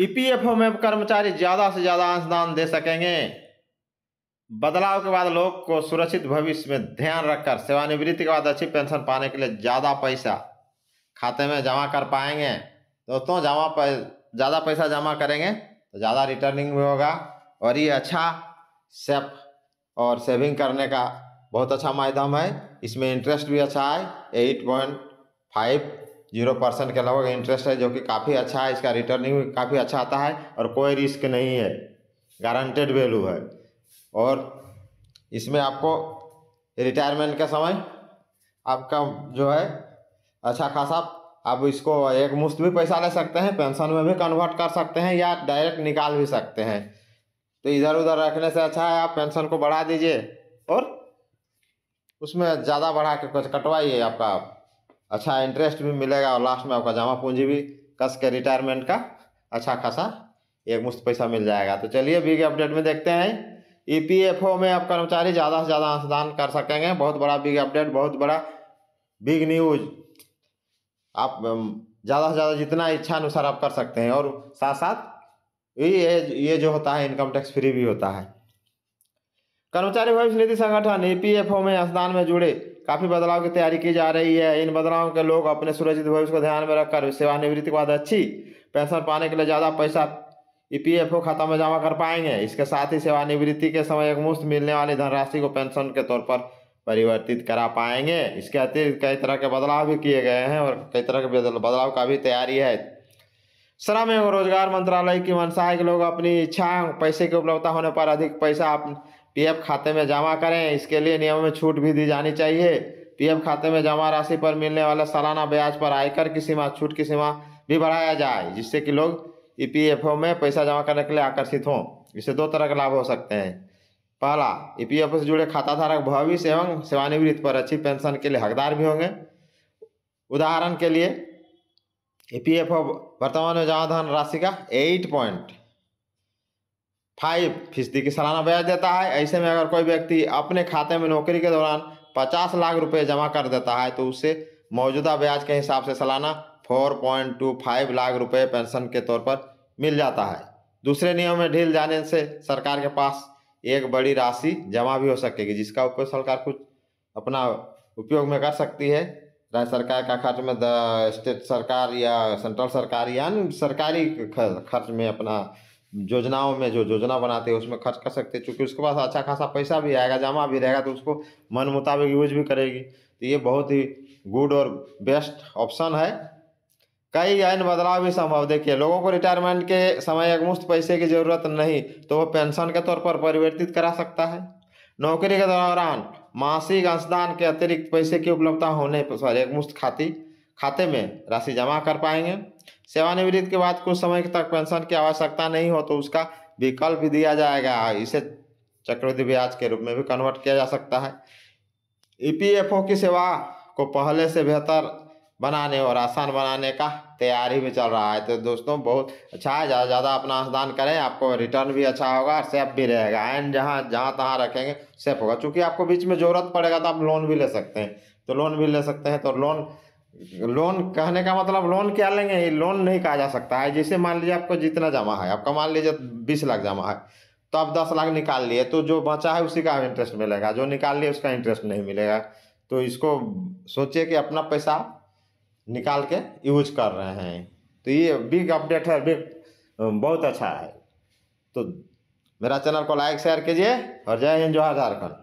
EPFO e में कर्मचारी ज़्यादा से ज़्यादा अंशदान दे सकेंगे बदलाव के बाद लोग को सुरक्षित भविष्य में ध्यान रखकर सेवानिवृत्ति के बाद अच्छी पेंशन पाने के लिए ज़्यादा पैसा खाते में जमा कर पाएंगे दोस्तों जमा ज़्यादा पैसा जमा करेंगे तो ज़्यादा रिटर्निंग भी होगा और ये अच्छा सेफ और सेविंग करने का बहुत अच्छा माध्यम है इसमें इंटरेस्ट भी अच्छा है eight point five zero percent के अलावा इंटरेस्ट है जो कि काफ़ी अच्छा है इसका रिटर्निंग काफ़ी अच्छा आता है और कोई रिस्क नहीं है गारंटेड वैल्यू है और इसमें आपको रिटायरमेंट के समय आपका जो है अच्छा खासा आप इसको एक मुफ्त भी पैसा ले सकते हैं पेंशन में भी कन्वर्ट कर सकते हैं या डायरेक्ट निकाल भी सकते हैं तो इधर उधर रखने से अच्छा है आप पेंशन को बढ़ा दीजिए और उसमें ज़्यादा बढ़ा के कुछ कटवाइए आपका अच्छा इंटरेस्ट भी मिलेगा और लास्ट में आपका जमा पूंजी भी कस के रिटायरमेंट का अच्छा खासा एक मुश्त पैसा मिल जाएगा तो चलिए बिग अपडेट में देखते हैं ई पी एफ ओ में आप कर्मचारी ज़्यादा से ज़्यादा अंशदान कर सकेंगे बहुत बड़ा बिग अपडेट बहुत बड़ा बिग न्यूज आप ज़्यादा से ज़्यादा जितना इच्छा अनुसार आप कर सकते हैं और साथ साथ ये ये जो होता है इनकम टैक्स फ्री भी होता है कर्मचारी भविष्य निधि संगठन ई पी एफ ओ में अंशदान में जुड़े काफ़ी बदलाव की तैयारी की जा रही है इन बदलावों के लोग अपने सुरक्षित भविष्य को ध्यान में रखकर सेवानिवृत्ति के बाद अच्छी पेंशन पाने के लिए ज़्यादा पैसा ओ e खाता में जमा कर पाएंगे इसके साथ ही सेवानिवृत्ति के समय एक मुफ्त मिलने वाली धनराशि को पेंशन के तौर पर परिवर्तित करा पाएंगे इसके अतिरिक्त कई तरह के बदलाव भी किए गए हैं और कई तरह के बदलाव का भी तैयारी है श्रम एवं रोजगार मंत्रालय की मंशा है कि लोग अपनी इच्छा पैसे की उपलब्धता होने पर अधिक पैसा अपने पीएफ खाते में जमा करें इसके लिए नियमों में छूट भी दी जानी चाहिए पीएफ खाते में जमा राशि पर मिलने वाला सालाना ब्याज पर आयकर की सीमा छूट की सीमा भी बढ़ाया जाए जिससे कि लोग ई e में पैसा जमा करने के लिए आकर्षित हों इससे दो तरह के लाभ हो सकते हैं पहला ई e से जुड़े खाताधारक भविष्य एवं सेवानिवृत्त पर अच्छी पेंशन के लिए हकदार भी होंगे उदाहरण के लिए ई पी एफ ओ वर्तमान में जमा धन राशि का एट पॉइंट फाइव फीसदी की सालाना ब्याज देता है ऐसे में अगर कोई व्यक्ति अपने खाते में नौकरी के दौरान पचास लाख रुपए जमा कर देता है तो उसे मौजूदा ब्याज के हिसाब से सालाना four point two five lakh रुपए पेंशन के तौर पर मिल जाता है दूसरे नियम में ढील जाने से सरकार के पास एक बड़ी राशि जमा भी हो सकेगी जिसका उपयोग सरकार कुछ अपना उपयोग में कर सकती है राज्य सरकार का खर्च में स्टेट सरकार या सेंट्रल सरकार या सरकारी खर्च में अपना योजनाओं में जो योजना बनाते हैं उसमें खर्च कर सकते हैं चूँकि उसके पास अच्छा खासा पैसा भी आएगा जमा भी रहेगा तो उसको मन मुताबिक यूज भी करेगी तो ये बहुत ही गुड और बेस्ट ऑप्शन है कई अन्य बदलाव भी संभव देखिए लोगों को रिटायरमेंट के समय एकमुश्त पैसे की जरूरत नहीं तो वह पेंशन के तौर पर परिवर्तित करा सकता है नौकरी के दौरान मासिक अंशदान के अतिरिक्त पैसे की उपलब्धता होने पर एकमुश्त खाती खाते में राशि जमा कर पाएंगे सेवानिवृत्ति के बाद कुछ समय तक पेंशन की आवश्यकता नहीं हो तो उसका विकल्प भी दिया जाएगा इसे चक्रवृद्धि ब्याज के रूप में भी कन्वर्ट किया जा सकता है ईपीएफओ e की सेवा को पहले से बेहतर बनाने और आसान बनाने का तैयारी में चल रहा है तो दोस्तों बहुत अच्छा है ज़्यादा ज़्यादा अपना हंसदान करें आपको रिटर्न भी अच्छा होगा और सेफ भी रहेगा एंड जहाँ जहाँ तहाँ रखेंगे सेफ होगा चूँकि आपको बीच में ज़रूरत पड़ेगा तो आप लोन भी ले सकते हैं तो लोन भी ले सकते हैं तो लोन लोन कहने का मतलब लोन क्या लेंगे लोन नहीं कहा जा सकता है जैसे मान लीजिए आपको जितना जमा है आपका मान लीजिए बीस लाख जमा है तो आप दस लाख निकाल लिए तो जो बचा है उसी का इंटरेस्ट मिलेगा जो निकाल लिए उसका इंटरेस्ट नहीं मिलेगा तो इसको सोचिए कि अपना पैसा निकाल के यूज कर रहे हैं तो ये बिग अपडेट है बिग बहुत अच्छा है तो मेरा चैनल को लाइक शेयर कीजिए और जय हिंद जवाहर झारखंड